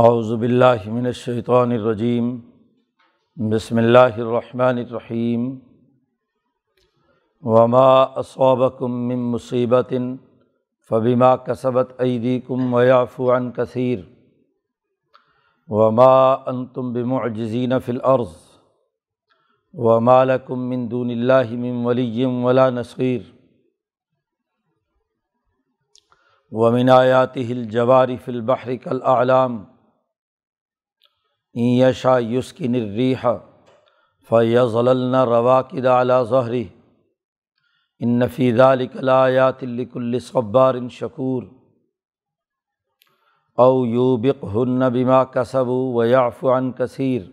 अज़बिल्लिमिनशैतरजीम बसमीम वमा असोबकुम मुसीबतिन फ़बिमा कसबत ऐदीकुम वयाफ़ुआन कसर वमा अनतुम बिमजीन फ़िलअर्ज़ वमालकुम मिनदूनमिन वलीम वला नसीर वमिनायातिल जवारी फ़िलबहरिकल आलाम ईशा युस्की निर्रीह फ़यज़ल रवाकद अला ज़हरी इन नफ़ीज़ालिकलायातिल्लिकुल्ल सब्बार इन शकूर औ यूबिक हन्न बिमा कसबू वयाफ़ान कसर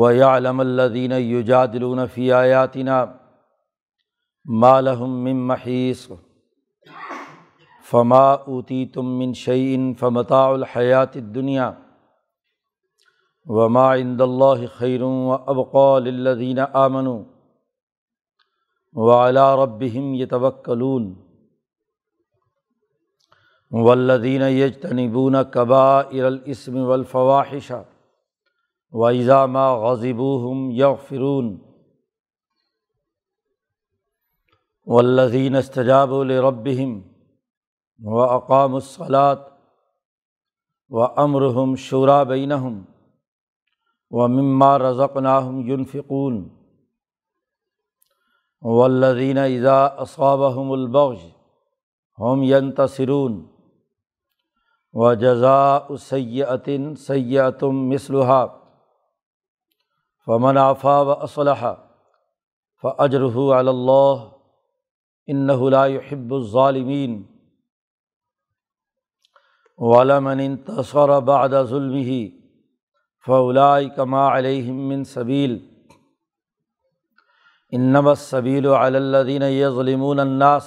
वयालमल्लिन युजादिलून फ़ी आयातिना मालहम मिम महीस फ़मा ऊती तुम मिन शईन फ़मतायात दुनिया वमा इंदल्ला खैर अबक़ालदीन आमन वाला रबम ये तवक्लून वल्लदीन यजतनबून कबा इरलस्म वलफ़वाहिशा वज़ामा गज़िबूहम यफ़िरून वल्लदीन तजाबुलरबम व अकामसलात व अमरहम शुरा बैनहम व मम्मा रज़क़नाहम युनफ़िकून वल्लिन इज़ा असाबहमलबश हम यन तसरून व जज़ा उसैतिन सैतम मिसलहा फ़मन आफ़ा व असलह फ़ अजरह अल्लाह इन्नलाहिब्ज़ालमीन वालमन तसर बाद फ़लाइ कमा अलहमिन सबील इन्नबसबील अल्लदीन यमूनन्नास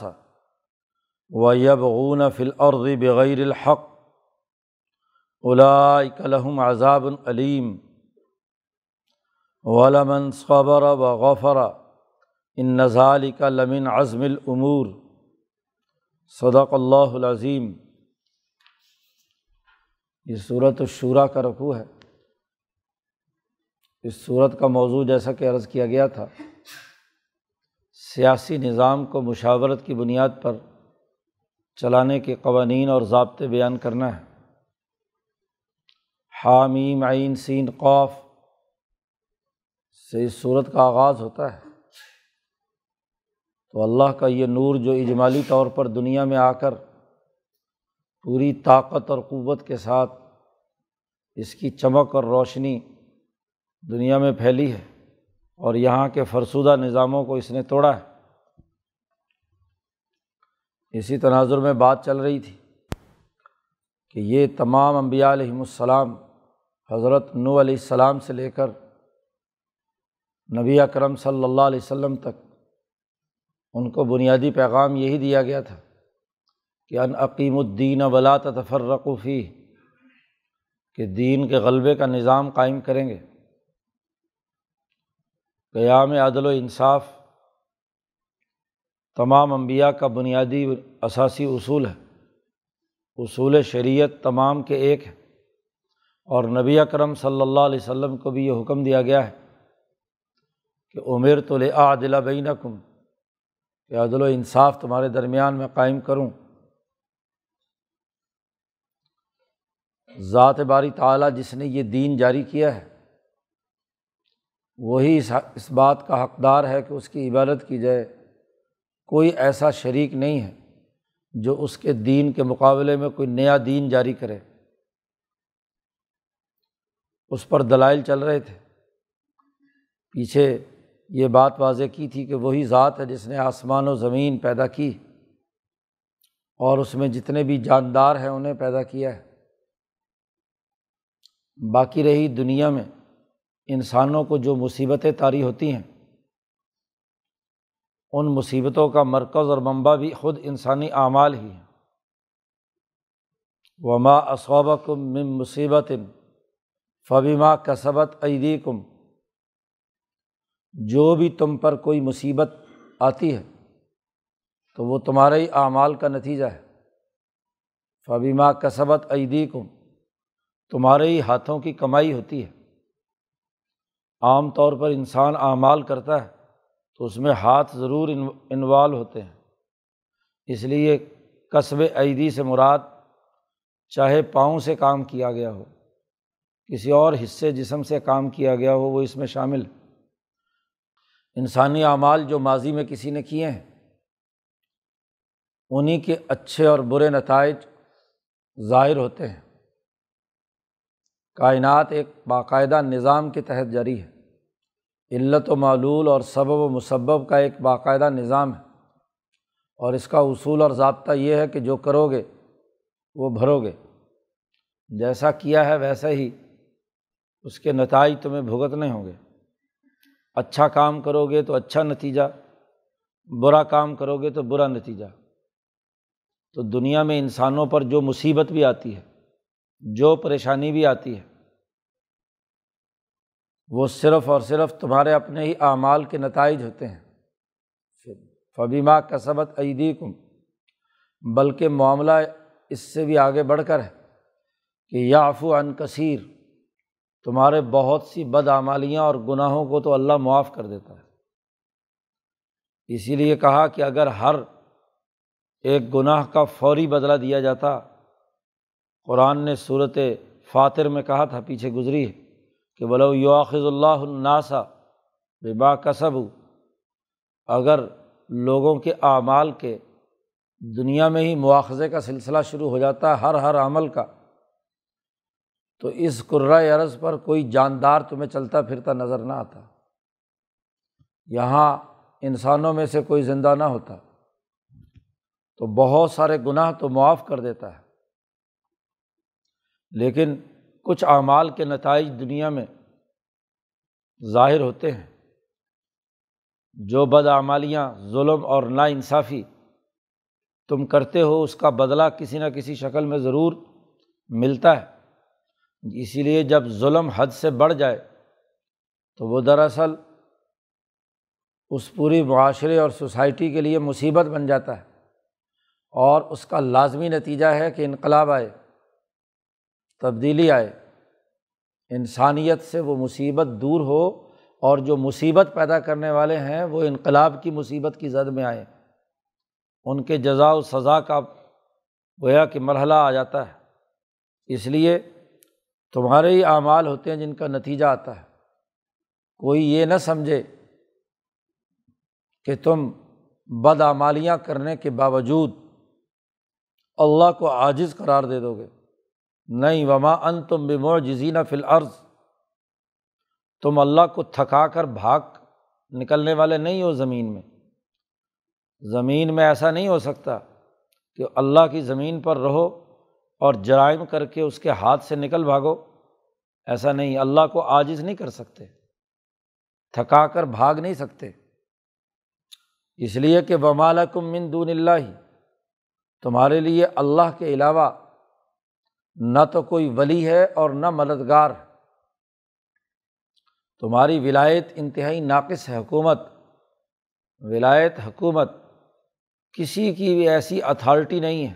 वबून फ़िलर्द बग़ैरहक़ उलाकलहम अज़ाबलीम वलमन सबर व गफ़र इन नज़ालिक लमिन अज़मिलूर सदक़ल्लाज़ीम ये सूरत शूरा का रकू है इस सूरत का मौजू जैसा कि अर्ज़ किया गया था सियासी निज़ाम को मुशावरत की बुनियाद पर चलाने के कवानीन और ज़बते बयान करना है हामीम आइन सीन कौफ से इस सूरत का आगाज़ होता है तो अल्लाह का ये नूर जो इजमाली तौर पर दुनिया में आकर पूरी ताकत और क़वत के साथ इसकी चमक और रोशनी दुनिया में फैली है और यहाँ के फ़रसुदा निज़ामों को इसने तोड़ा है इसी तनाजुर में बात चल रही थी कि ये तमाम अम्बियालमसलाम हज़रत नू सलाम से लेकर नबी अकरम सल्लाम तक उनको बुनियादी पैगाम यही दिया गया था कि अन अकीमुद्दीन वला तफरकूफ़ी कि दीन के गलबे का निज़ाम कायम करेंगे क़याम अदल इंसाफ तमाम अम्बिया का बुनियादी असासी असूल है असूल शरीत तमाम के एक है और नबी अकरम सल्लल्लाहु अलैहि वसल्लम को भी ये हुक्म दिया गया है कि उमेर तो ले आदिला बैनकुम कि अदल इंसाफ तुम्हारे दरमियान में कायम करूँ ज़ात बारी ताला जिसने ये दीन जारी किया है वही इस, इस बात का हकदार है कि उसकी इबादत की जाए कोई ऐसा शरीक नहीं है जो उसके दीन के मुकाबले में कोई नया दीन जारी करे उस पर दलाइल चल रहे थे पीछे ये बात वाजह की थी कि वही ज़ात है जिसने आसमान और ज़मीन पैदा की और उसमें जितने भी जानदार हैं उन्हें पैदा किया है बाकी रही दुनिया में इंसानों को जो मुसीबतें तारी होती हैं उन मुसीबतों का मरकज़ और मंबा भी ख़ुद इंसानी आमाल ही है वमा असोबकुम मिम मुसीबत फ़बीमा कसबत ऐदीकुम जो भी तुम पर कोई मुसीबत आती है तो वो तुम्हारे ही आमाल का नतीजा है फ़बी माँ कसबत अदी ऐदीकुम तुम्हारे ही हाथों की कमाई होती है आम तौर पर इंसान आमाल करता है तो उसमें हाथ ज़रूर इन्वाल्व होते हैं इसलिए कस्ब ऐदी से मुराद चाहे पाँव से काम किया गया हो किसी और हिस्से जिसम से काम किया गया हो वो इसमें शामिल इंसानी अमाल जो माजी में किसी ने किए हैं उन्हीं के अच्छे और बुरे नतज ज़ाहिर होते हैं कायनात एक बाकायदा निज़ाम के तहत जारी है इल्लत मालूल और सबब मुसबब का एक बाकायदा निज़ाम है और इसका उसूल और ज़ाबता यह है कि जो करोगे वो भरोगे जैसा किया है वैसा ही उसके नतज तुम्हें भुगतने होंगे अच्छा काम करोगे तो अच्छा नतीजा बुरा काम करोगे तो बुरा नतीजा तो दुनिया में इंसानों पर जो मुसीबत भी आती है जो परेशानी भी आती है वो सिर्फ़ और सिर्फ़ तुम्हारे अपने ही आमाल के नतज होते हैं फबीमा कसबत ऐदीकुम बल्कि मामला इससे भी आगे बढ़ कर है कि याफ़ु अन कसीर तुम्हारे बहुत सी बदआमालियाँ और गुनाहों को तो अल्लाह मुआफ़ कर देता है इसीलिए कहा कि अगर हर एक गुनाह का फौरी बदला दिया जाता कुरान ने सूरत फ़ातिर में कहा था पीछे गुजरी है कि बलो युआज़ल्लासा बेबा कसब अगर लोगों के आमाल के दुनिया में ही मुआवजे का सिलसिला शुरू हो जाता है हर हर अमल का तो इस कुर्रा अरज़ पर कोई जानदार तुम्हें चलता फिरता नज़र ना आता यहाँ इंसानों में से कोई ज़िंदा ना होता तो बहुत सारे गुनाह तो मुआफ़ कर देता है लेकिन कुछ अमाल के नतज दुनिया में ज़ाहिर होते हैं जो बदआमालियाँ जुल्म और नाानसाफ़ी तुम करते हो उसका बदला किसी न किसी शक्ल में ज़रूर मिलता है इसीलिए जब म हद से बढ़ जाए तो वह दरअसल उस पूरी माशरे और सोसाइटी के लिए मुसीबत बन जाता है और उसका लाजमी नतीजा है कि इनकलाब आए तब्दीली आए इंसानियत से वो मुसीबत दूर हो और जो मुसीबत पैदा करने वाले हैं वो इनकलाब की मुसीबत की जद में आए उनके जजा व सज़ा का गोया कि मरहला आ जाता है इसलिए तुम्हारे ही अमाल होते हैं जिनका नतीजा आता है कोई ये न समझे कि तुम बदामालियाँ करने के बावजूद अल्लाह को आजिज़ करार दे दोगे नहीं वमा अन तुम बिमोजीना फिल अर्ज़ तुम अल्लाह को थका कर भाग निकलने वाले नहीं हो ज़मीन में ज़मीन में ऐसा नहीं हो सकता कि अल्लाह की ज़मीन पर रहो और जराइम करके उसके हाथ से निकल भागो ऐसा नहीं अल्लाह को आजिज़ नहीं कर सकते थका कर भाग नहीं सकते इसलिए कि वमालकुम मिन दून तुम्हारे लिए अल्लाह के अलावा न तो कोई वली है और न मददगार तुम्हारी विलायत इंतहाई नाकस है हुकूमत विलायत हकूमत किसी की भी ऐसी अथॉरिटी नहीं है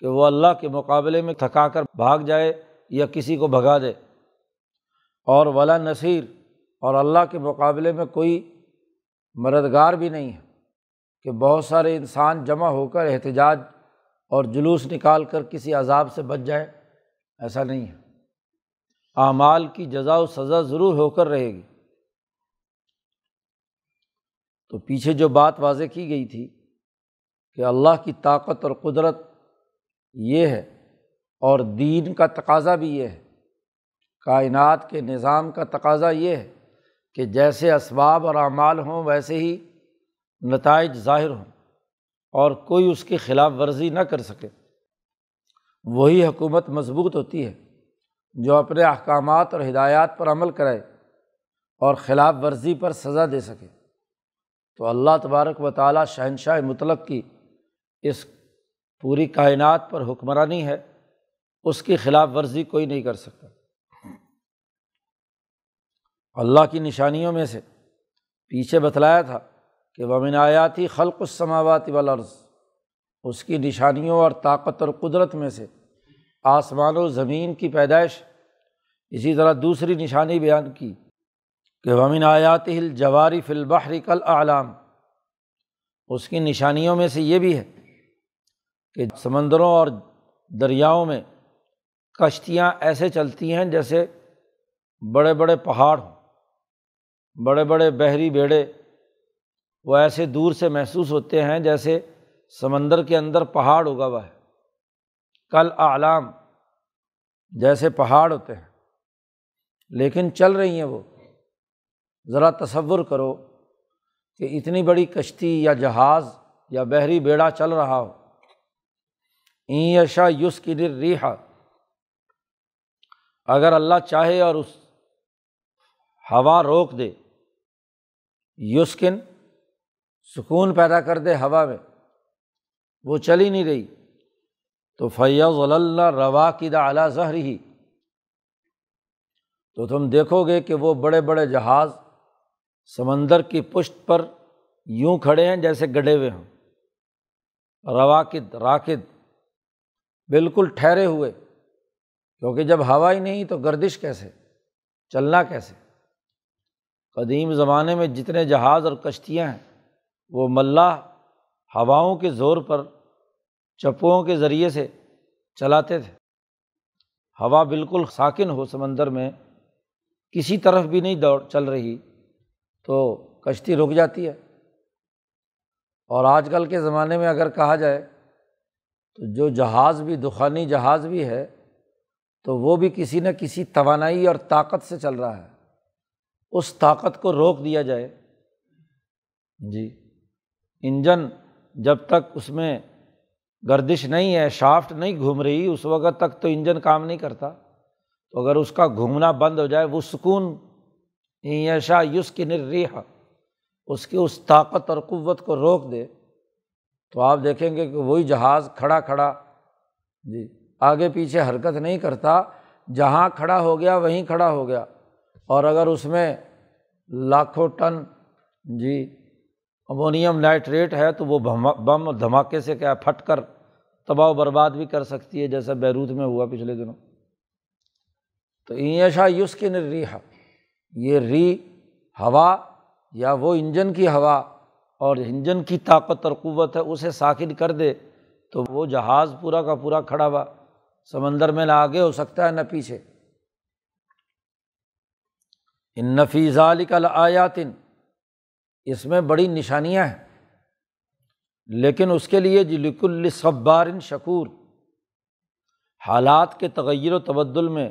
कि वो अल्लाह के मुकाबले में थका कर भाग जाए या किसी को भगा दे और वला नसीर और अल्लाह के मुकाबले में कोई मददगार भी नहीं है कि बहुत सारे इंसान जमा होकर एहतजाज और जुलूस निकाल कर किसी अजाब से बच जाएं ऐसा नहीं है आमाल की जजा और सज़ा ज़रूर होकर रहेगी तो पीछे जो बात वाज की गई थी कि अल्लाह की ताकत और कुदरत ये है और दीन का तकाजा भी ये है कायनात के निज़ाम का तकाजा ये है कि जैसे इसबाब और अमाल हों वैसे ही नतज ज़ाहिर हों और कोई उसकी ख़िलाफ़ वर्जी ना कर सके वही हकूमत मजबूत होती है जो अपने अहकाम और हिदायत पर अमल कराए और ख़िलाफ़ वर्जी पर सज़ा दे सके तो अल्लाह तबारक व ताली शहनशाह मुतल की इस पूरी कायन पर हुक्मरानी है उसकी ख़िलाफ़ वर्जी कोई नहीं कर सकता अल्लाह की निशानियों में से पीछे बतलाया था कि वमिन आयाती ख़लकुसमावत वाल अर्ज़ उसकी निशानियों और ताकत और कुदरत में से आसमान और ज़मीन की पैदाइश इसी तरह दूसरी निशानी बयान की कि वमिन आयात हिल जवारी फ़िलबहरी कल आलाम उसकी निशानियों में से ये भी है कि समंदरों और दरियाओं में कश्तियाँ ऐसे चलती हैं जैसे बड़े बड़े पहाड़ हों बड़े बड़े बहरी बेड़े वो ऐसे दूर से महसूस होते हैं जैसे समंदर के अंदर पहाड़ उगा हुआ है कल आलाम जैसे पहाड़ होते हैं लेकिन चल रही हैं वो ज़रा तसवुर करो कि इतनी बड़ी कश्ती या जहाज़ या बहरी बेड़ा चल रहा हो ईशा युस की रिहा अगर अल्लाह चाहे और उस हवा रोक दे युस्किन सुकून पैदा कर दे हवा में वो चल ही नहीं रही तो रवा की दा अला जहर ही तो तुम देखोगे कि वो बड़े बड़े जहाज़ समंदर की पुष्ट पर यूं खड़े हैं जैसे गड़े हुए हों रवाकिद राकिद बिल्कुल ठहरे हुए क्योंकि जब हवा ही नहीं तो गर्दिश कैसे चलना कैसे कदीम ज़माने में जितने जहाज़ और कश्तियाँ हैं वो मल्ला हवाओं के ज़ोर पर चप्पों के ज़रिए से चलाते थे हवा बिल्कुल साकिन हो समंदर में किसी तरफ भी नहीं दौड़ चल रही तो कश्ती रुक जाती है और आजकल के ज़माने में अगर कहा जाए तो जो जहाज़ भी दुखानी जहाज़ भी है तो वो भी किसी न किसी तोानाई और ताकत से चल रहा है उस ताकत को रोक दिया जाए जी इंजन जब तक उसमें गर्दिश नहीं है शाफ्ट नहीं घूम रही उस वक़्त तक तो इंजन काम नहीं करता तो अगर उसका घूमना बंद हो जाए वो सुकून ऐशा यशा की निर्रीह उसकी उस ताकत और क़वत को रोक दे तो आप देखेंगे कि वही जहाज़ खड़ा खड़ा जी आगे पीछे हरकत नहीं करता जहाँ खड़ा हो गया वहीं खड़ा हो गया और अगर उसमें लाखों टन जी अमोनियम नाइट्रेट है तो वो बम धमाके से क्या फट कर तबाह बर्बाद भी कर सकती है जैसा बैरूत में हुआ पिछले दिनों तो ईशा युस्किन रिहा ये री हवा या वो इंजन की हवा और इंजन की ताकत और क़वत है उसे साकिन कर दे तो वो जहाज़ पूरा का पूरा खड़ा हुआ समंदर में ना आगे हो सकता है ना पीछे इन नफीज़ालिकल आयातिन इसमें बड़ी निशानियां हैं लेकिन उसके लिए जिलकुल सब्बारिन शकूर हालात के तगैर तबदल में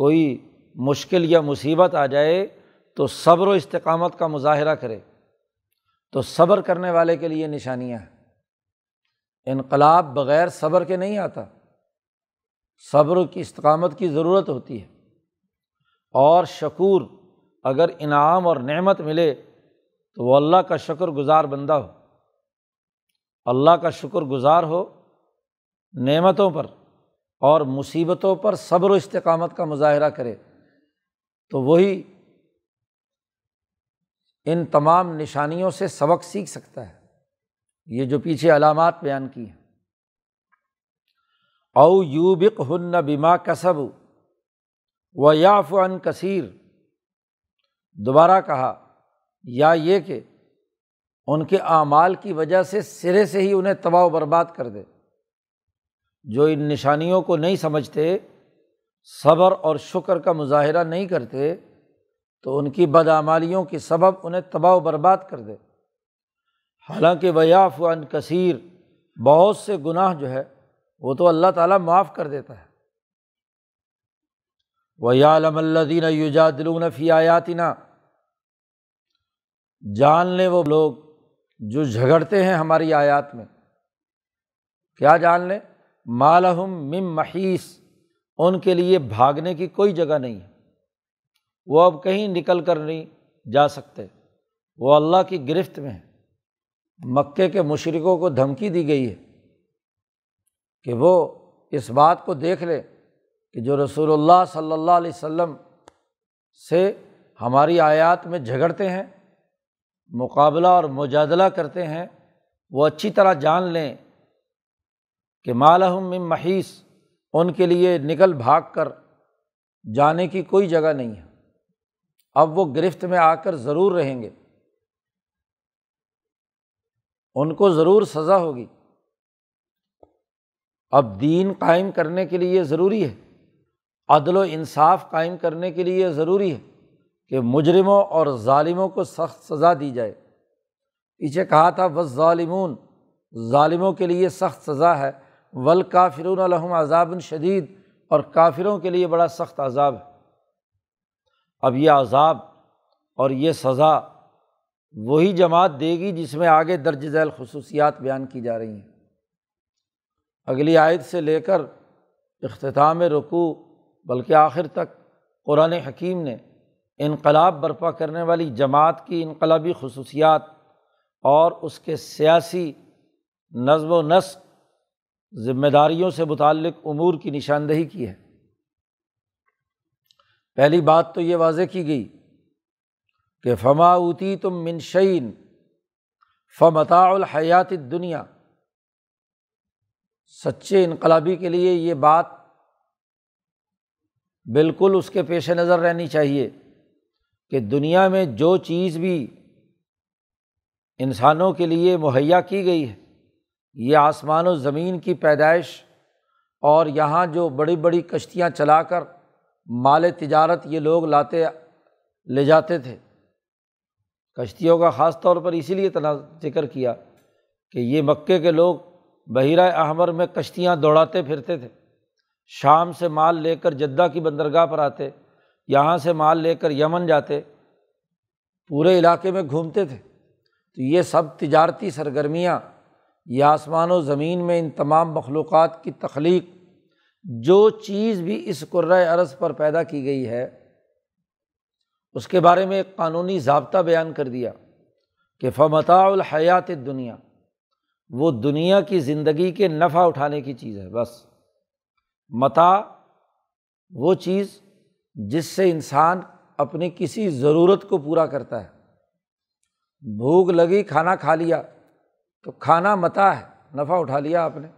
कोई मुश्किल या मुसीबत आ जाए तो सब्र व इस्तकामत का मुजाहरा करे तो सब्र करने वाले के लिए निशानियाँ हैं इनकलाब बग़ैर सब्र के नहीं आता सब्र की इस्तकामत की ज़रूरत होती है और शकूर अगर इनाम और नेमत मिले तो वो अल्लाह का शक्र गुज़ार बंदा हो अल्लाह का शुक्र गुज़ार हो नेमतों पर और मुसीबतों पर सब्र इस्तकामत का मुजाहरा करे तो वही इन तमाम निशानियों से सबक सीख सकता है ये जो पीछे अलामत बयान की हैं औ यूबिक हन्न बिमा कसब व याफ़ अन कसीर दोबारा कहा या ये कि उनके आमाल की वजह से सिरे से ही उन्हें तबाह बर्बाद कर दे जो इन निशानियों को नहीं समझते सब्र और शुक्र का मुजाहरा नहीं करते तो उनकी बदामालियों के सबब उन्हें तबाह बर्बाद कर दे हालांकि वयाफ़ान कसीर बहुत से गुनाह जो है वो तो अल्लाह ताला माफ़ कर देता है वयालमल्लिन युजादिलून फ़ी आयातिना जान लें वो लोग जो झगड़ते हैं हमारी आयात में क्या जान लें मालहम मिम महीस उनके लिए भागने की कोई जगह नहीं है वो अब कहीं निकल कर नहीं जा सकते वो अल्लाह की गिरफ्त में है मक्के के मुशरकों को धमकी दी गई है कि वो इस बात को देख ले कि जो रसूलुल्लाह सल्लल्लाहु अलैहि वसल्लम से हमारी आयात में झगड़ते हैं मुकाबला और मुजादला करते हैं वो अच्छी तरह जान लें कि मालहम महीस उनके लिए निकल भाग कर जाने की कोई जगह नहीं है अब वो गिरफ्त में आकर ज़रूर रहेंगे उनको ज़रूर सज़ा होगी अब दीन कायम करने के लिए ज़रूरी है अदल इंसाफ कायम करने के लिए ज़रूरी है कि मुजरमों और ालिमों को सख्त सज़ा दी जाए पीछे कहा था बस ालिमून ालिमों के लिए सख्त सज़ा है वल काफिर अजाबन शदीद और काफिरों के लिए बड़ा सख्त अजाब है अब यह अजाब और ये सज़ा वही जमात देगी जिसमें आगे दर्ज झैल खसूसियात बयान की जा रही हैं अगली आयत से लेकर अख्ताम रुकू बल्कि आखिर तक कुरान हकीम ने इनकलाब बर्पा करने वाली जमात की इनकलाबी खसूसियात और उसके सियासी नज्म व नस्क ज़िम्मेदारियों से मुतक अमूर की निशानदेही की है पहली बात तो ये वाज की गई कि फमाऊती तुम मिनशीन हयात दुनिया सच्चे इनकलाबी के लिए ये बात बिल्कुल उसके पेश नज़र रहनी चाहिए कि दुनिया में जो चीज़ भी इंसानों के लिए मुहैया की गई है ये आसमान और ज़मीन की पैदाइश और यहाँ जो बड़ी बड़ी कश्तियाँ चला कर माल तजारत ये लोग लाते ले जाते थे कश्तियों का ख़ास तौर पर इसी लिए तना जिक्र किया कि ये मक्के के लोग बहरा अहमर में कश्तियाँ दौड़ाते फिरते थे शाम से माल लेकर जद्दा की बंदरगाह पर आते यहाँ से माल लेकर यमन जाते पूरे इलाके में घूमते थे तो ये सब तजारती सरगर्मियाँ या आसमान व ज़मीन में इन तमाम मखलूक़ की तख्लीक जो चीज़ भी इस कुर्र अरस पर पैदा की गई है उसके बारे में एक कानूनी जबता बयान कर दिया कि हयात दुनिया वो दुनिया की ज़िंदगी के नफ़ा उठाने की चीज़ है बस मता वो चीज़ जिससे इंसान अपनी किसी ज़रूरत को पूरा करता है भूख लगी खाना खा लिया तो खाना मता है नफ़ा उठा लिया आपने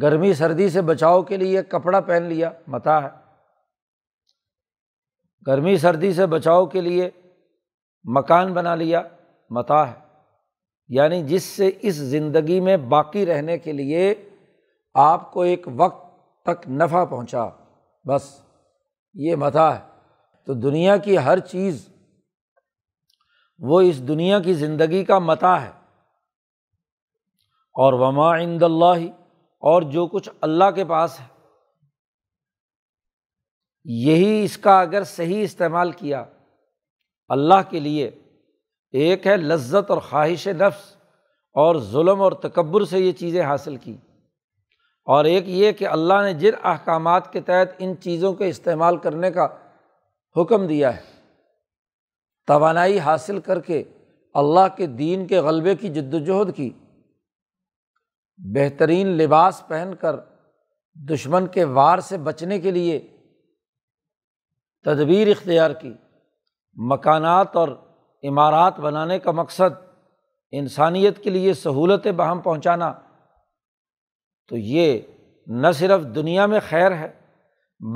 गर्मी सर्दी से बचाव के लिए कपड़ा पहन लिया मता है गर्मी सर्दी से बचाव के लिए मकान बना लिया मता है यानी जिससे इस ज़िंदगी में बाकी रहने के लिए आपको एक वक्त तक नफ़ा पहुँचा बस ये मता है तो दुनिया की हर चीज़ वो इस दुनिया की ज़िंदगी का मता है और वमा इंदल्ला और जो कुछ अल्लाह के पास है यही इसका अगर सही इस्तेमाल किया अल्लाह के लिए एक है लज्जत और ख्वाहिश नफ्स और जुल्म और तकबर से ये चीज़ें हासिल की और एक ये कि अल्लाह ने जिन अहकाम के तहत इन चीज़ों के इस्तेमाल करने का हुक्म दिया है तोानाई हासिल करके अल्लाह के दीन के गलबे की जद्दोजहद की बेहतरीन लिबास पहन कर दुश्मन के वार से बचने के लिए तदबीर इख्तियार की मकानात और इमारत बनाने का मकसद इंसानियत के लिए सहूलतें बहम पहुँचाना तो ये न सिर्फ दुनिया में खैर है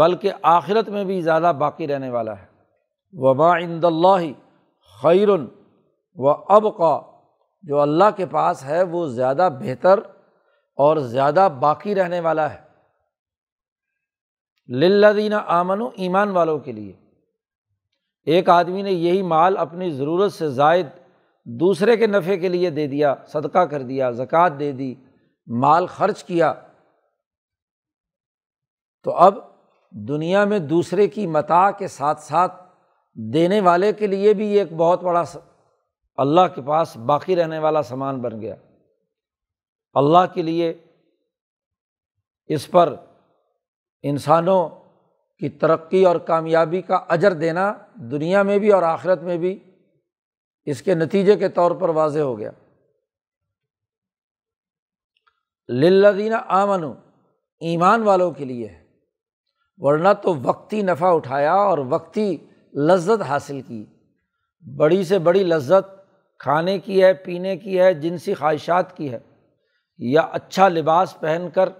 बल्कि आखिरत में भी ज़्यादा बाकी रहने वाला है वबा इंदल्ला खैर व अब का जो अल्लाह के पास है वो ज़्यादा बेहतर और ज़्यादा बाकी रहने वाला है लल्लादीना आमनो ईमान वालों के लिए एक आदमी ने यही माल अपनी ज़रूरत से जायद दूसरे के नफ़े के लिए दे दिया सदका कर दिया ज़क़़त दे दी माल खर्च किया तो अब दुनिया में दूसरे की मता के साथ साथ देने वाले के लिए भी एक बहुत बड़ा अल्लाह के पास बाकी रहने वाला सामान बन गया अल्लाह के लिए इस पर इंसानों की तरक्की और कामयाबी का अजर देना दुनिया में भी और आखिरत में भी इसके नतीजे के तौर पर वाजे हो गया लल्लादीन आमनु ईमान वालों के लिए है वरना तो वक्ती नफ़ा उठाया और वक्ती लज्जत हासिल की बड़ी से बड़ी लज्जत खाने की है पीने की है जिनसी ख्वाहिशात की है या अच्छा लिबास पहन कर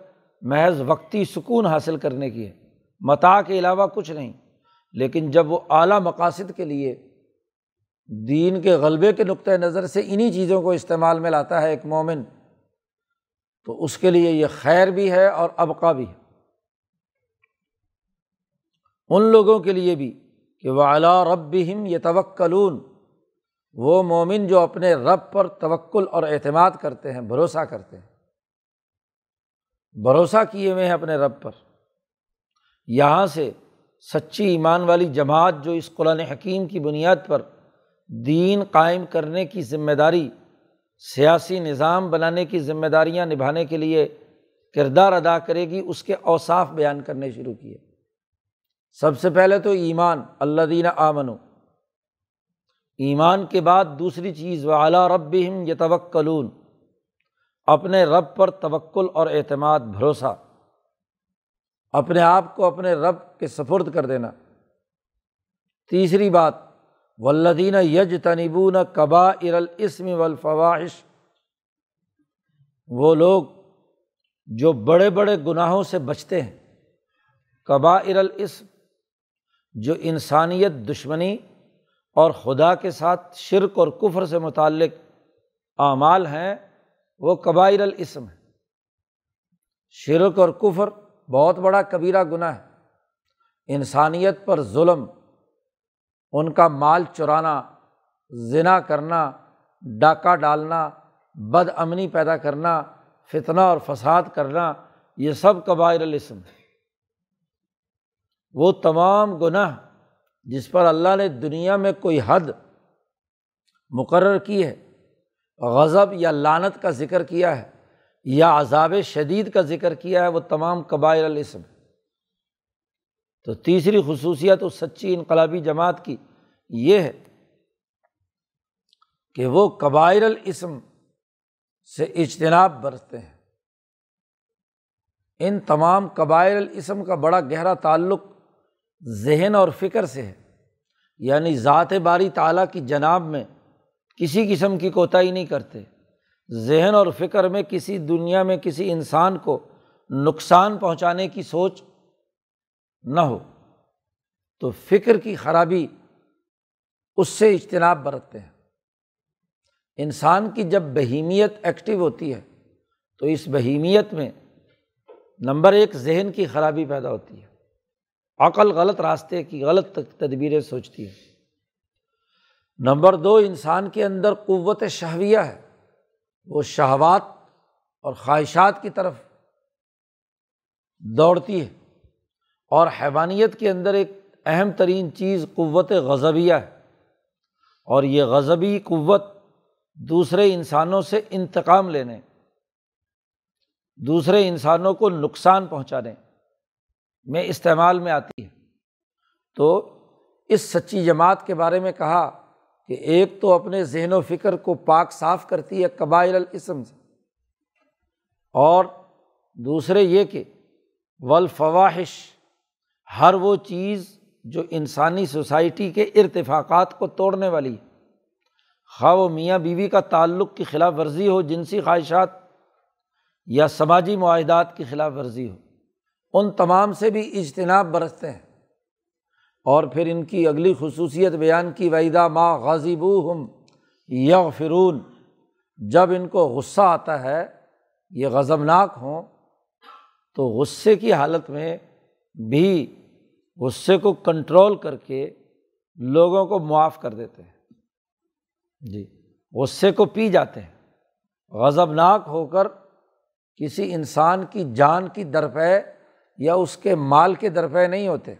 महज वक्ती सुकून हासिल करने की है मता के अलावा कुछ नहीं लेकिन जब वो आला मकासद के लिए दीन के गलबे के नुक़ नज़र से इन्हीं चीज़ों को इस्तेमाल में लाता है एक मोमिन तो उसके लिए ये खैर भी है और अबका भी है उन लोगों के लिए भी कि वाला रब हिम ये तवक्लून वो मोमिन जो अपने रब पर तवक्ल और अतमाद करते हैं भरोसा करते हैं भरोसा किए हुए हैं अपने रब पर यहाँ से सच्ची ईमान वाली जमात जो इस कुरान हकीम की बुनियाद पर दीन कायम करने की जिम्मेदारी सियासी निज़ाम बनाने की जिम्मेदारियां निभाने के लिए किरदार अदा करेगी उसके औसाफ बयान करने शुरू किए सबसे पहले तो ईमान अल्लादीन आमनो ईमान के बाद दूसरी चीज़ वाला रब हम ये तवक्लून अपने रब पर तवक्ल और अतमाद भरोसा अपने आप को अपने रब के सफुर्द कर देना तीसरी बात वल्लदीन यज तनबून कबा इरल इसम वलफवाहिश वो लोग जो बड़े बड़े गुनाहों से बचते हैं कबा इरल इसम जो इंसानियत दुश्मनी और खुदा के साथ शिरक और कुफ्र से मुतल आमाल हैं वो कबाइरल इसम है शिरक और कुफ्र बहुत बड़ा कबीरा गुना है इंसानियत पर जुल्म उनका माल चुराना जना करना डाका डालना बदअमनी पैदा करना फितना और फसाद करना ये सब कबायरलस्म है वो तमाम गुनाह जिस पर अल्लाह ने दुनिया में कोई हद मुकर की है गज़ब या लानत का ज़िक्र किया है या अजाब शदीद का ज़िक्र किया है वो तमाम कबायरलस्म है तो तीसरी खसूसियत उस सच्ची इनकलाबी जमात की ये है कि वो कबायरल इसम से इजतनाब बरतते हैं इन तमाम कबायरल इसम का बड़ा गहरा ताल्लुक जहन और फ़िक्र से है यानी ज़ात बारी ताला की जनाब में किसी किस्म की कोताही नहीं करते जहन और फ़िक्र में किसी दुनिया में किसी इंसान को नुकसान पहुँचाने की सोच न हो तो फ़िक्र की खराबी उससे इजतनाब बरतते हैं इंसान की जब बहीमियत एक्टिव होती है तो इस बहीमियत में नंबर एक जहन की खराबी पैदा होती है अकल गलत रास्ते की गलत तदबीरें सोचती है नंबर दो इंसान के अंदर क़वत शहविया है वो शहवात और ख्वाहिशात की तरफ दौड़ती है और हैवानियत के अंदर एक अहम तरीन चीज़ क़वत गज़बिया है और ये गज़बी क़वत दूसरे इंसानों से इंतकाम लेने दूसरे इंसानों को नुकसान पहुँचाने में इस्तेमाल में आती है तो इस सच्ची जमात के बारे में कहा कि एक तो अपने जहन व फ़िक्र को पाक साफ़ करती है कबाइल इसम से और दूसरे ये कि वलफवाहिश हर वो चीज़ जो इंसानी सोसाइटी के इरतफाक़ात को तोड़ने वाली है खा वो मियाँ बीवी का ताल्लुक़ की खिलाफ वर्जी हो जिनसी ख्वाहिशात या समाजी माहदात की खिलाफ वर्जी हो उन तमाम से भी इजतनाब बरसते हैं और फिर इनकी अगली खसूसियत बयान की वहीदा माँ गाजीबू हम फिर जब इनको गुस्सा आता है ये गज़बनाक हों तो गुस्से की हालत में भी गुस्से को कंट्रोल करके लोगों को मुआफ़ कर देते हैं जी गुस्से को पी जाते हैं गज़बनाक होकर किसी इंसान की जान की दरपे या उसके माल के दरपे नहीं होते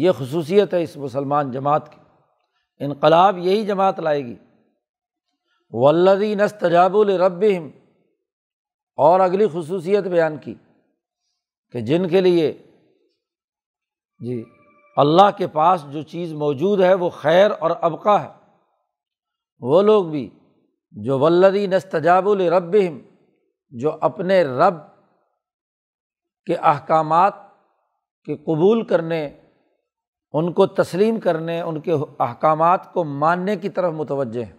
ये खसूसियत है इस मुसलमान जमात की इनकलाब यही जमात लाएगी वल्लदी नस्तजाबुल रब्बिम और अगली खसूसियत बयान की कि जिनके लिए जी अल्लाह के पास जो चीज़ मौजूद है वो खैर और अबका है वो लोग भी जो वल्लरी नस्तजाबुल रब्बिम जो अपने रब के अहकाम के कबूल करने उनको तस्लीम करने उनके अहकाम को मानने की तरफ मुतवजह हैं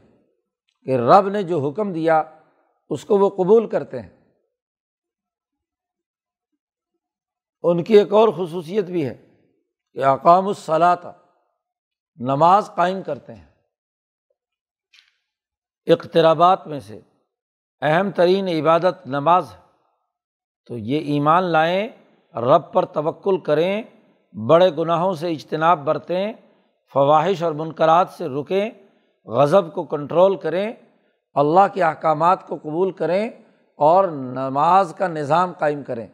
कि रब ने जो हुक्म दिया उसको वो कबूल करते हैं उनकी एक और खसूसियत भी है कि अकामसलात नमाज कायम करते हैं इकतराबात में से अहम तरीन इबादत नमाज है तो ये ईमान लाएँ रब पर तवक्ल करें बड़े गुनाहों से इजतनाब बरतें फवाहिश और मुनकरात से रुकें गज़ब को कंट्रोल करें अल्लाह के अहकाम को कबूल करें और नमाज का निज़ाम कायम करें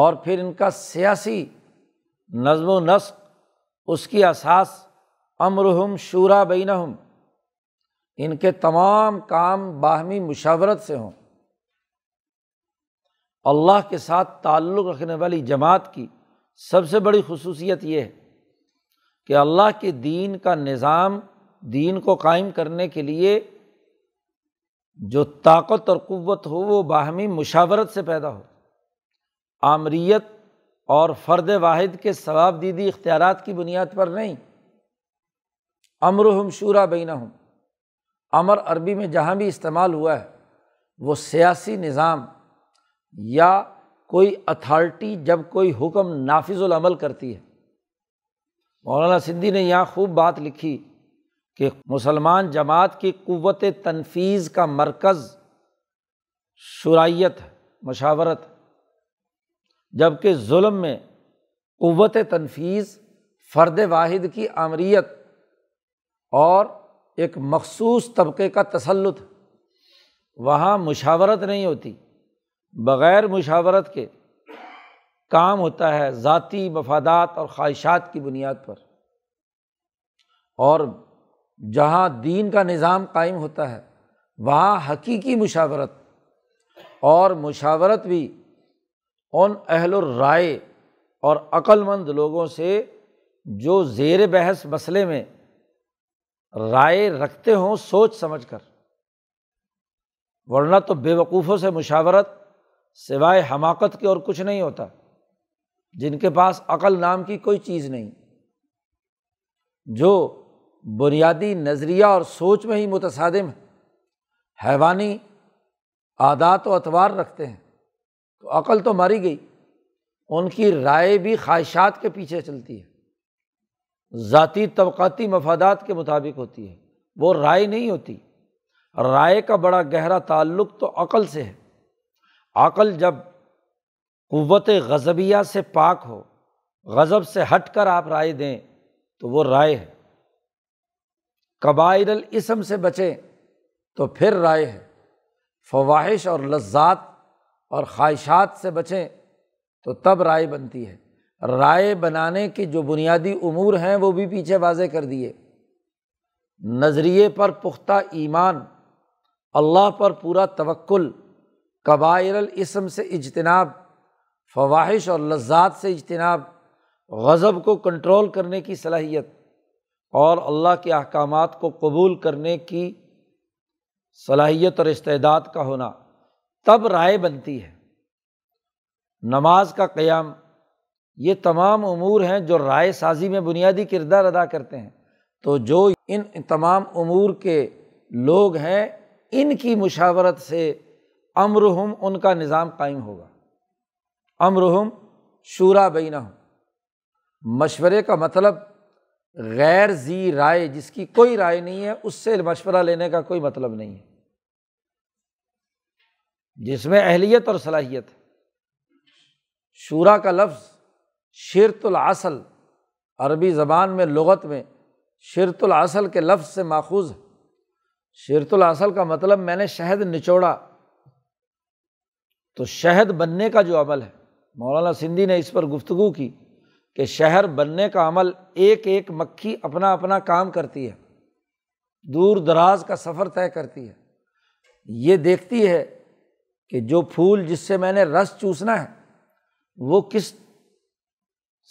और फिर इनका सियासी नज्म नस्क उसकी असास अमरहम शूरा हम इनके तमाम काम बाहमी मुशावरत से हों अल्लाह के साथ ताल्लुक़ रखने वाली जमात की सबसे बड़ी खसूसियत यह है कि अल्लाह के दीन का निज़ाम दीन को कायम करने के लिए जो ताकत और क़वत हो वो बाहमी मुशावरत से पैदा हो आमरीत और फ़र्द वाहिद के सवाब दीदी इख्तियार की बुनियाद पर नहीं अमर हम शूरा बीना हम अमर अरबी में जहाँ भी इस्तेमाल हुआ है वो सियासी निज़ाम या कोई अथार्टी जब कोई हुक्म नाफिजलमल करती है मौलाना सिद्दी ने यहाँ खूब बात लिखी कि मुसलमान जमात की क़वत तनफीज़ का मरकज़ शुराइत है मशावरत है जबकि जुल्म में क़वत तनफीज़ फ़र्द वाहिद की आमरीत और एक मखसूस तबके का तसलुत वहाँ मुशावरत नहीं होती बग़ैर मुशावरत के काम होता है ज़ाती मफादात और ख्वाहिशात की बुनियाद पर और जहाँ दीन का निज़ाम कायम होता है वहाँ हकीकी मुशावरत और मुशावरत भी उन अहल राय और अक्लमंद लोगों से जो ज़ेर बहस मसले में राय रखते हों सोच समझ कर वरना तो बेवकूफ़ों से मुशावरत सिवाय हमाकत के और कुछ नहीं होता जिनके पास अकल नाम की कोई चीज़ नहीं जो बुनियादी नज़रिया और सोच में ही मुतसादम हैवानी आदात व अतवार रखते हैं तो अकल तो मारी गई उनकी राय भी ख्वाहिशात के पीछे चलती है ज़ाती तबक़ाती मफादात के मुताबिक होती है वो राय नहीं होती राय का बड़ा गहरा ताल्लुक तो अकल से है अकल जब क़वत गज़बिया से पाक हो गज़ब से हट कर आप राय दें तो वो राय है कबाइल इसम से बचें तो फिर राय है फवाहिश और लज्जात और ख्वाहिशात से बचें तो तब राय बनती है राय बनाने के जो बुनियादी अमूर हैं वो भी पीछे वाजे कर दिए नज़रिए पर पुख्ता ईमान अल्लाह पर पूरा तवक्ल कबायरल इसम से इजतनाब फवाहिश और लज्जात से इजतनाब गज़ब को कंट्रोल करने की सलाहियत और अल्लाह के अहकाम को कबूल करने की सलाहियत और इस्तेदाद का होना तब राय बनती है नमाज का क्याम ये तमाम अमूर हैं जो राय साजी में बुनियादी किरदार अदा करते हैं तो जो इन तमाम अमूर के लोग हैं इनकी मुशावरत से अमरहम उनका निज़ाम कायम होगा अमरहम शूरा बीना हम मशवरे का मतलब गैर जी राय जिसकी कोई राय नहीं है उससे मशवरा लेने का कोई मतलब नहीं है जिसमें अहलियत और सलाहियत है शूरा का लफ्ज़ शरतुलसल अरबी ज़बान में लगत में शरतुलसल के लफ्ज़ से माखूज है शरतुलसल का मतलब मैंने शहद निचोड़ा तो शहद बनने का जो अमल है मौलाना सिंधी ने इस पर गुफ्तु की कि शहर बनने का अमल एक एक मक्खी अपना अपना काम करती है दूर दराज का सफ़र तय करती है ये देखती है कि जो फूल जिससे मैंने रस चूसना है वो किस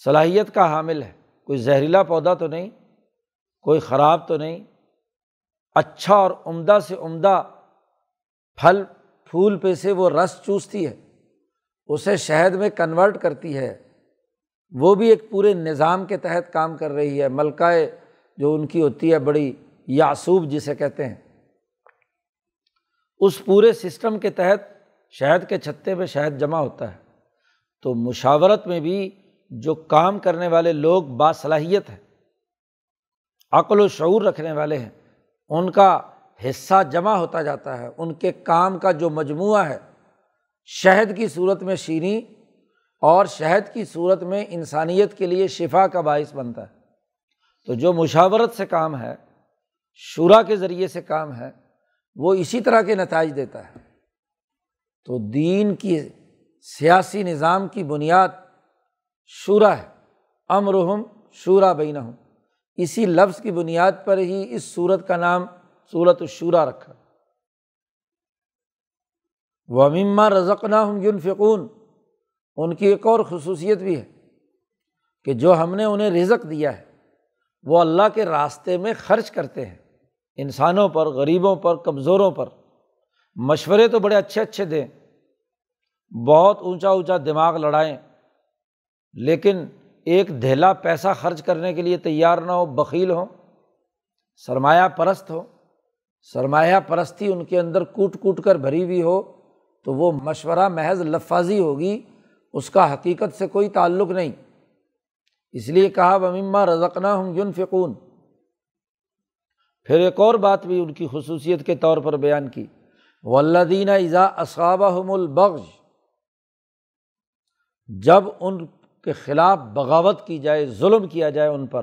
सलाहियत का हामिल है कोई जहरीला पौधा तो नहीं कोई ख़राब तो नहीं अच्छा और उम्दा से उम्दा फल फूल पे से वो रस चूसती है उसे शहद में कन्वर्ट करती है वो भी एक पूरे निज़ाम के तहत काम कर रही है मलकाए जो उनकी होती है बड़ी यासूब जिसे कहते हैं उस पूरे सिस्टम के तहत शहद के छत्ते पे शहद जमा होता है तो मुशावरत में भी जो काम करने वाले लोग बासलाहियत हैं अकल व शूर रखने वाले हैं उनका हिस्सा जमा होता जाता है उनके काम का जो मजमू है शहद की सूरत में शीरी और शहद की सूरत में इंसानियत के लिए शिफा का बायस बनता है तो जो मुशावरत से काम है शुरा के ज़रिए से काम है वो इसी तरह के नतज देता है तो दीन की सियासी निज़ाम की बुनियाद शूरा है अमरहम शूरा बीना हूँ इसी लफ्ज़ की बुनियाद पर ही इस सूरत का नाम सूरत शूरा रखा रजक ना हम युनफ़िकून उनकी एक और खसूसियत भी है कि जो हमने उन्हें रिजक दिया है वो अल्लाह के रास्ते में खर्च करते हैं इंसानों पर गरीबों पर कमज़ोरों पर मशवरे तो बड़े अच्छे अच्छे दें बहुत ऊंचा ऊंचा दिमाग लड़ाएं लेकिन एक धेला पैसा खर्च करने के लिए तैयार ना हो बकील हो सरमाया परस्त हो सरमाया परस्ती उनके अंदर कूट कूट कर भरी हुई हो तो वो मशवरा महज लफाजी होगी उसका हकीकत से कोई ताल्लुक नहीं इसलिए कहा वमिम्मा रज़कना हम यून फ़िकून फिर एक और बात भी उनकी खसूसियत के तौर पर बयान की वल्लदीना इज़ा असाबा हमलबख्श जब उन के ख़िलाफ़ बगावत की जाए जुल्म किया जाए उन पर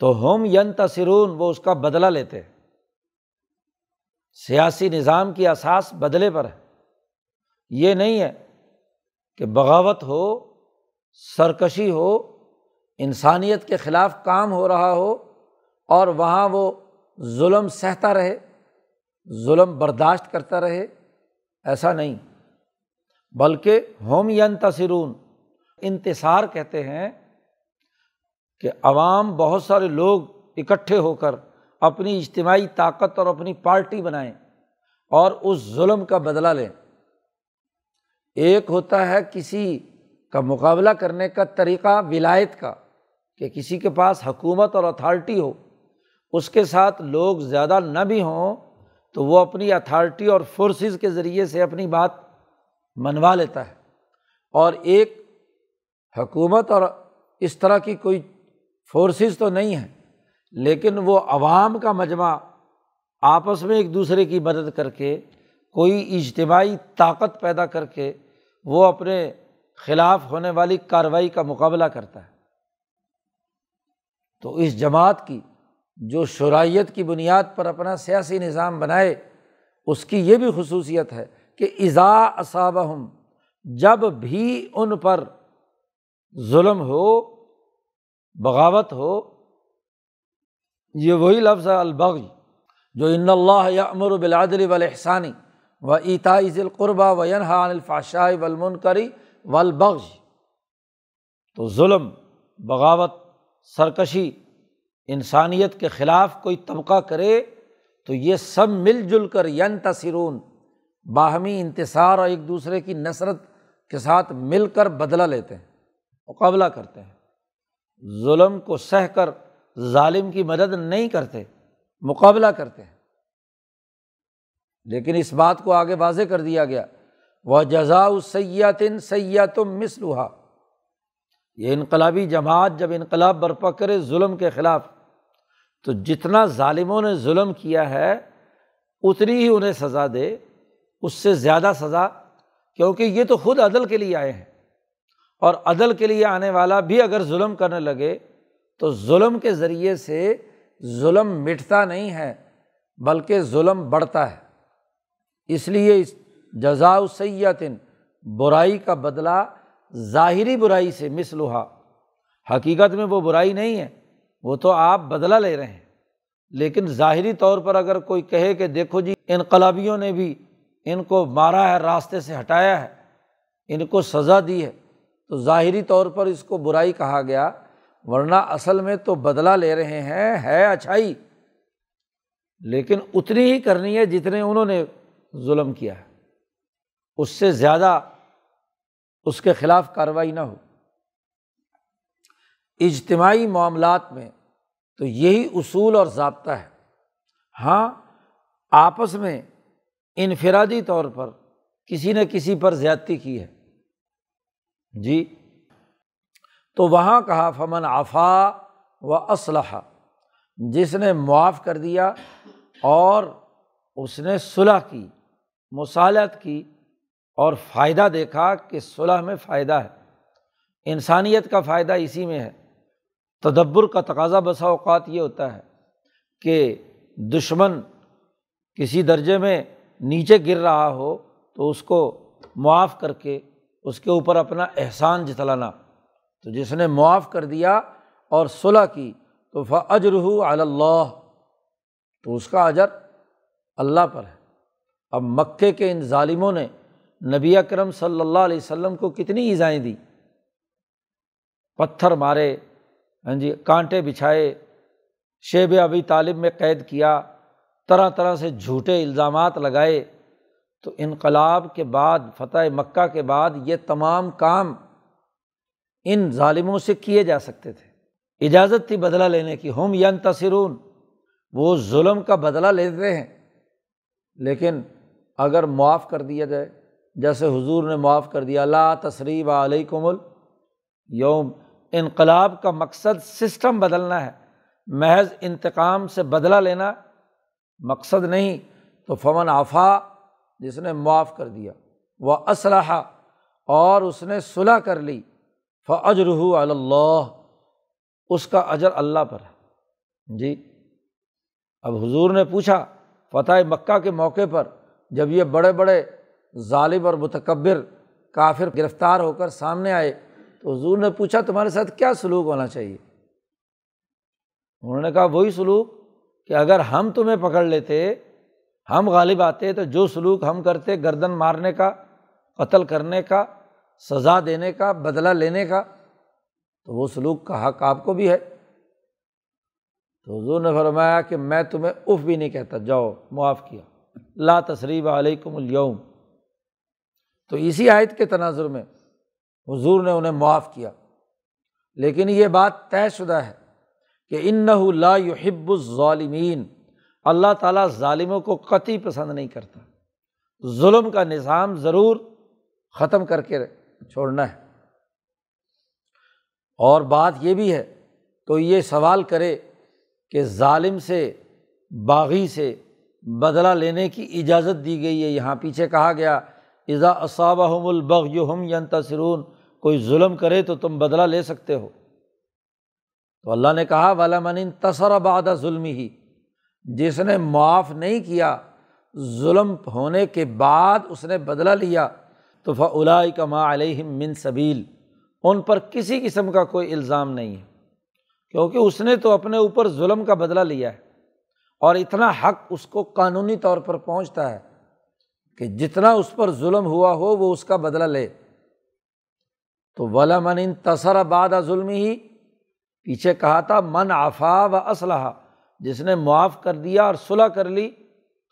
तो हम यन वो उसका बदला लेते हैं सियासी निज़ाम की असास बदले पर है ये नहीं है कि बगावत हो सरकशी हो इंसानियत के ख़िलाफ़ काम हो रहा हो और वहाँ वो जुल्म सहता रहे जुल्म बर्दाश्त करता रहे ऐसा नहीं बल्कि हम यन तसरून इंतसार कहते हैं कि अवाम बहुत सारे लोग इकट्ठे होकर अपनी इज्तमाही ताकत और अपनी पार्टी बनाएं और उस जुल्म का बदला लें एक होता है किसी का मुकाबला करने का तरीक़ा विलायत का कि किसी के पास हकूमत और अथॉरिटी हो उसके साथ लोग ज़्यादा न भी हों तो वो अपनी अथॉरिटी और फोर्सेस के ज़रिए से अपनी बात मनवा लेता है और एक हकूमत और इस तरह की कोई फोर्सेस तो नहीं है लेकिन वो आवाम का मजमा आपस में एक दूसरे की मदद करके कोई इज्तमाही ताकत पैदा करके वो अपने खिलाफ होने वाली कार्रवाई का मुकाबला करता है तो इस जमात की जो शराइत की बुनियाद पर अपना सियासी निज़ाम बनाए उसकी ये भी खसूसियत है कि इज़ा असाब हम जब भी उन पर जुल्म हो बगावत हो ये वही लफ्ज़ है अलबग जो इन अमर बिलादल वलहसानी व ईताज़िलक़ुरबा व यनहा अनफाशा वलमनकरी वलबग तो म बगावत सरकशी इंसानियत के ख़िलाफ़ कोई तबका करे तो ये सब मिलजुल कर यन तसरून बाहमी इंतसार और एक दूसरे की नसरत के साथ मिलकर बदला लेते हैं मुकाबला करते हैं जुल्म को सह कर ालिम की मदद नहीं करते मुकाबला करते हैं लेकिन इस बात को आगे बाज़े कर दिया गया वह जजाउ सयातिन सयातुम मिसलुहा ये इनकलाबी जमात जब इनकलाब बर्पा करे म के ख़िलाफ़ तो जितना ालिमों ने जुल्म किया है उतनी ही उन्हें सज़ा दे उससे ज़्यादा सज़ा क्योंकि ये तो खुद अदल के लिए आए हैं और अदल के लिए आने वाला भी अगर जुल्म करने लगे तो जुल्म के ज़रिए से जुल्म मिटता नहीं है बल्कि जुल्म बढ़ता है इसलिए इस जजाउ सैतिन बुराई का बदला ज़ाहरी बुराई से मिस मिसलुहा हकीकत में वो बुराई नहीं है वो तो आप बदला ले रहे हैं लेकिन ज़ाहरी तौर पर अगर कोई कहे कि देखो जी इनकलाबियों ने भी इनको मारा है रास्ते से हटाया है इनको सज़ा दी है तो ज़ाहरी तौर पर इसको बुराई कहा गया वरना असल में तो बदला ले रहे हैं है अच्छाई लेकिन उतनी ही करनी है जितने उन्होंने जुल्म किया है उससे ज़्यादा उसके ख़िलाफ़ कार्रवाई ना हो इजतमाही मामलात में तो यही उसूल और ज़बता है हाँ आपस में इनफरादी तौर पर किसी ने किसी पर ज्यादती की है जी तो वहाँ कहा फमन आफ़ा व असलहा जिसने मुआफ़ कर दिया और उसने सुलह की मसालत की और फ़ायदा देखा कि सुलह में फ़ायदा है इंसानियत का फ़ायदा इसी में है तदब्बर का तकाजा बसा अवत ये होता है कि दुश्मन किसी दर्जे में नीचे गिर रहा हो तो उसको मुआफ़ करके उसके ऊपर अपना एहसान जितलाना तो जिसने मुआफ़ कर दिया और सुलह की तो फ़जरहू अल्लाह तो उसका अजर अल्लाह पर है अब मक्के के इन ालिमों ने नबी अकरम सल्लल्लाहु अलैहि वसल्लम को कितनी ईज़ाएँ दी पत्थर मारे हाँ जी कांटे बिछाए शेब अभी तालिब में कैद किया तरह तरह से झूठे इल्ज़ाम लगाए तो इनकलाब के बाद फ़तह मक्का के बाद ये तमाम काम इन ालिमों से किए जा सकते थे इजाज़त थी बदला लेने की हम यन तसरून वो जुल्म का बदला लेते हैं लेकिन अगर मुआफ़ कर दिया जाए जैसे हजूर ने माफ़ कर दिया ला तसरीब अलकुमल यौम इनकलाब का मकसद सिस्टम बदलना है महज इंतकाम से बदला लेना मकसद नहीं तो फमन आफ़ा जिसने मुआफ़ कर दिया वह असलाहा और उसने सुलह कर ली फ़जरहू अल्लाह उसका अजर अल्लाह पर है जी अब हुजूर ने पूछा फ़तह मक्का के मौके पर जब ये बड़े बड़े ालिब और मतकबर काफिर गिरफ़्तार होकर सामने आए तो हजूर ने पूछा तुम्हारे साथ क्या सलूक होना चाहिए उन्होंने कहा वही सलूक कि अगर हम तुम्हें पकड़ लेते हम गालिब आते तो जो सलूक हम करते गर्दन मारने का कतल करने का सज़ा देने का बदला लेने का तो वो सलूक का हक आपको भी है तो हजूर ने फरमाया कि मैं तुम्हें उफ भी नहीं कहता जाओ मुआफ़ किया ला तसरीब अलकुमयम तो इसी आयत के तनाजुर में हजूर ने उन्हें मुआफ़ किया लेकिन ये बात तयशुदा है कि इन लाहिब्बालमीन अल्लाह ताला ालिमों को कति पसंद नहीं करता जुल्म का निज़ाम ज़रूर ख़त्म करके छोड़ना है और बात यह भी है तो ये सवाल करे कि ालिम से बागी से बदला लेने की इजाज़त दी गई है यहाँ पीछे कहा गया इज़ा असाबहमुलबगम यन तसरून कोई जुल्म करे तो तुम बदला ले सकते हो तो अल्लाह ने कहा वाला मनिन तसर बाद जुल्मी ही जिसने माफ़ नहीं किया जुल्म होने के बाद उसने बदला लिया तो फ़लाई कमा मिन सबील उन पर किसी किस्म का कोई इल्ज़ाम नहीं है क्योंकि उसने तो अपने ऊपर जुल्म का बदला लिया है और इतना हक उसको कानूनी तौर पर पहुंचता है कि जितना उस पर जुल्म हुआ हो वो उसका बदला ले तो वला मन इन तसर बाद जुल्म ही पीछे कहा था मन आफा व असलहा जिसने मुआफ़ कर दिया और सुलह कर ली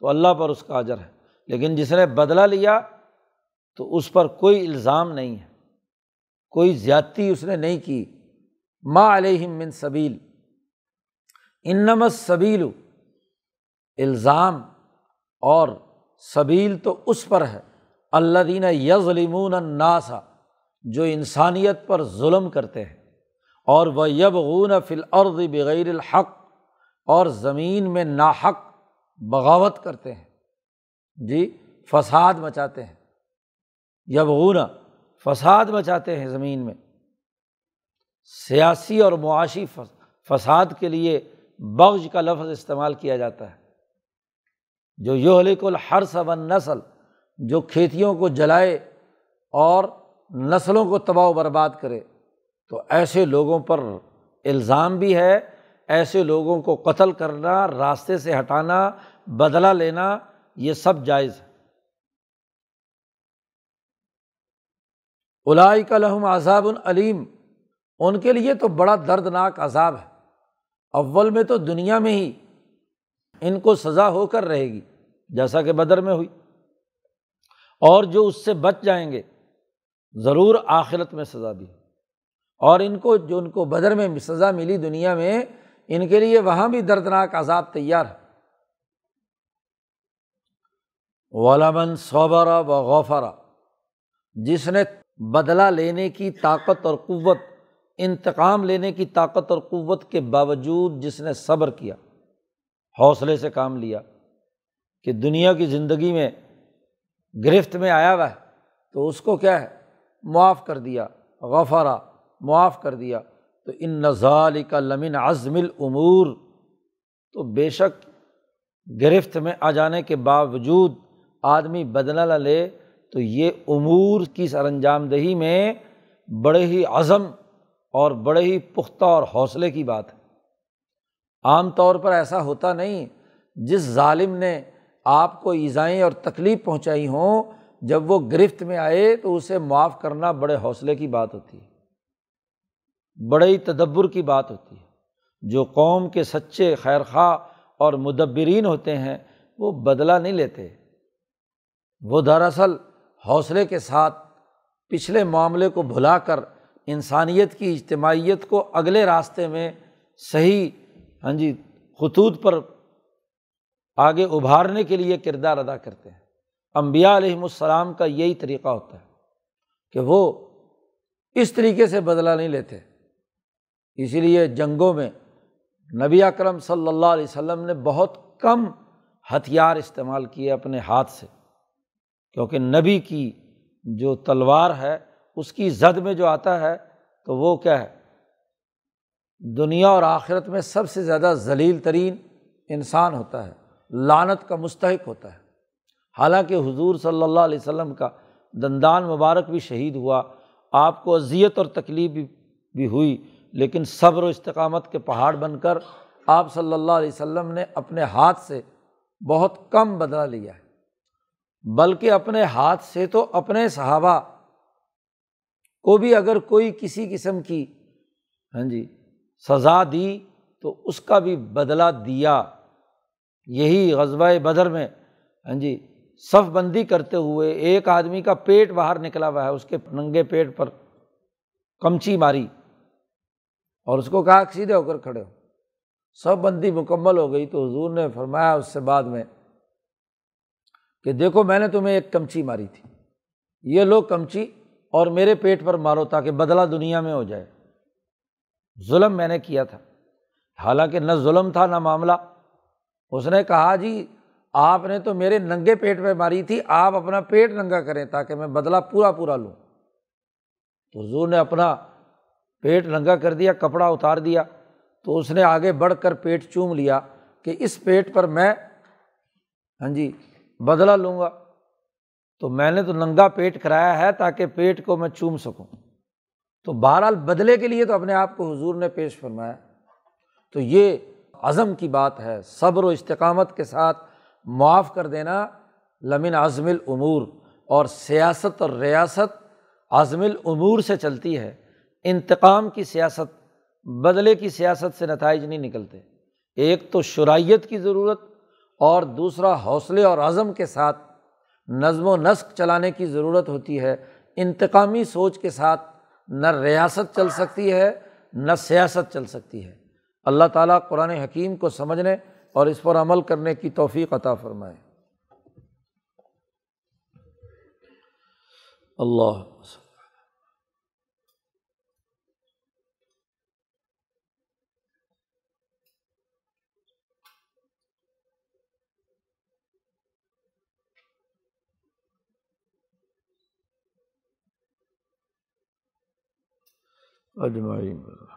तो अल्लाह पर उसका अजर है लेकिन जिसने बदला लिया तो उस पर कोई इल्ज़ाम नहीं है कोई ज़्यादती उसने नहीं की माँ अलहमिन सबील इन नम सबील इल्ज़ाम और सबील तो उस पर है अल्लादीन यज़लिमून जो इंसानियत पर म करते हैं और वह यबगून फ़िलर्द बग़ैर हक़ और ज़मीन में ना हक बगावत करते हैं जी फसाद मचाते हैं यबगून फसाद मचाते हैं ज़मीन में सियासी और मुआशी फसाद के लिए बग्ज का लफ्ज़ इस्तेमाल किया जाता है जो योहलिकुल हर्स सबन नसल जो खेतियों को जलाए और नस्लों को तबाह बर्बाद करे तो ऐसे लोगों पर इल्ज़ाम भी है ऐसे लोगों को कत्ल करना रास्ते से हटाना बदला लेना ये सब जायज़ है उलाई का लहम अजाब अलीम उनके लिए तो बड़ा दर्दनाक अजाब है अव्वल में तो दुनिया में ही इनको सज़ा होकर रहेगी जैसा कि बदर में हुई और जो उससे बच जाएंगे ज़रूर आखिरत में सज़ा भी है और इनको जो उनको बदर में सज़ा मिली दुनिया में इनके लिए वहाँ भी दर्दनाक आज़ाब तैयार है वालामन सौबरा व गौफरा जिसने बदला लेने की ताकत और क़वत इंतकाम लेने की ताकत और क़वत के बावजूद जिसने सब्र किया हौसले से काम लिया कि दुनिया की ज़िंदगी में गिरफ्त में आया हुआ है तो उसको क्या है मुआफ़ कर दिया गफरा मुआफ़ कर दिया तो इन नज़ाल का लमिन अज़मिल उमूर तो बेशक गिरफ्त में आ जाने के बावजूद आदमी बदला ला ले तो ये उमूर की सरंजामदही में बड़े ही अज़म और बड़े ही पुख्ता और हौसले की बात है आम तौर पर ऐसा होता नहीं जिस ालिम ने आपको ईज़ाएँ और तकलीफ़ पहुँचाई हों जब वो गिरफ्त में आए तो उसे माफ़ करना बड़े हौसले की बात होती है बड़े ही तदब्बर की बात होती है जो कौम के सच्चे खैर खा और मुदब्बरीन होते हैं वो बदला नहीं लेते वो दरअसल हौसले के साथ पिछले मामले को भुलाकर इंसानियत की इज्तमाहीत को अगले रास्ते में सही हाँ जी खतूत पर आगे उभारने के लिए किरदार अदा करते हैं अम्बिया का यही तरीक़ा होता है कि वो इस तरीके से बदला नहीं लेते इसीलिए जंगों में नबी अकरम सल्लल्लाहु अलैहि वसल्लम ने बहुत कम हथियार इस्तेमाल किए अपने हाथ से क्योंकि नबी की जो तलवार है उसकी जद में जो आता है तो वो क्या है दुनिया और आखिरत में सबसे ज़्यादा जलील तरीन इंसान होता है लानत का मुस्तक होता है हालांकि हुजूर सल्लल्लाहु अलैहि वसल्लम का दंदान मुबारक भी शहीद हुआ आपको अजियत और तकलीफ भी हुई लेकिन सब्र इस्तकामत के पहाड़ बनकर आप सल्लल्लाहु अलैहि वसल्लम ने अपने हाथ से बहुत कम बदला लिया है बल्कि अपने हाथ से तो अपने सहाबा को भी अगर कोई किसी किस्म की हाँ जी सज़ा दी तो उसका भी बदला दिया यही गजबा बदर में हाँ जी सफ़ करते हुए एक आदमी का पेट बाहर निकला हुआ है उसके नंगे पेट पर कमची मारी और उसको कहा सीधे होकर खड़े हो सब बंदी मुकम्मल हो गई तो हजूर ने फरमाया उससे बाद में कि देखो मैंने तुम्हें एक कमची मारी थी ये लो कमची और मेरे पेट पर मारो ताकि बदला दुनिया में हो जाए जुल्म मैंने किया था हालांकि न जुल्म था न मामला उसने कहा जी आपने तो मेरे नंगे पेट पर मारी थी आप अपना पेट नंगा करें ताकि मैं बदला पूरा पूरा लूँ तो हजूर ने अपना पेट नंगा कर दिया कपड़ा उतार दिया तो उसने आगे बढ़ कर पेट चूम लिया कि इस पेट पर मैं हाँ जी बदला लूँगा तो मैंने तो नंगा पेट कराया है ताकि पेट को मैं चूम सकूँ तो बहरहाल बदले के लिए तो अपने आप को हुजूर ने पेश फरमाया तो ये अज़म की बात है सब्र इस्तकामत के साथ माफ़ कर देना लमिन आज़मिल उमूर और सियासत और रियासत आज़मिल उमूर से चलती है इंतकाम की सियासत बदले की सियासत से नतज नहीं निकलते एक तो शुराइत की ज़रूरत और दूसरा हौसले और आज़म के साथ नज़म नस्क चलाने की ज़रूरत होती है इंतकामी सोच के साथ न रियासत चल सकती है न सियासत चल सकती है अल्लाह ताला कुरान हकीम को समझने और इस पर अमल करने की तोफ़ी अता फ़रमाए अल्लाह अजमाइन